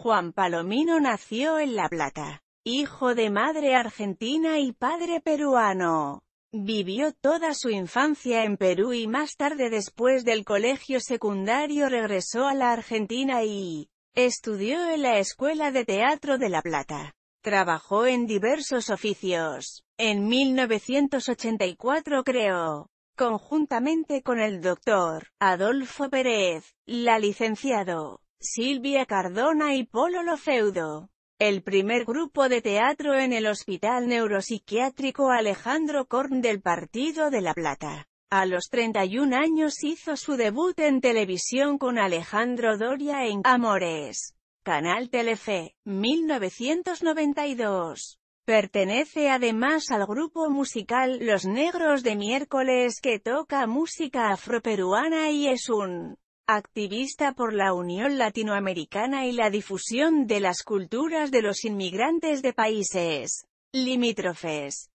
Juan Palomino nació en La Plata. Hijo de madre argentina y padre peruano. Vivió toda su infancia en Perú y más tarde después del colegio secundario regresó a la Argentina y estudió en la Escuela de Teatro de La Plata. Trabajó en diversos oficios. En 1984 creó, conjuntamente con el doctor Adolfo Pérez, la licenciado Silvia Cardona y Polo Lofeudo. El primer grupo de teatro en el Hospital Neuropsiquiátrico Alejandro Korn del Partido de La Plata. A los 31 años hizo su debut en televisión con Alejandro Doria en Amores. Canal Telefe, 1992. Pertenece además al grupo musical Los Negros de Miércoles que toca música afroperuana y es un activista por la Unión Latinoamericana y la difusión de las culturas de los inmigrantes de países limítrofes.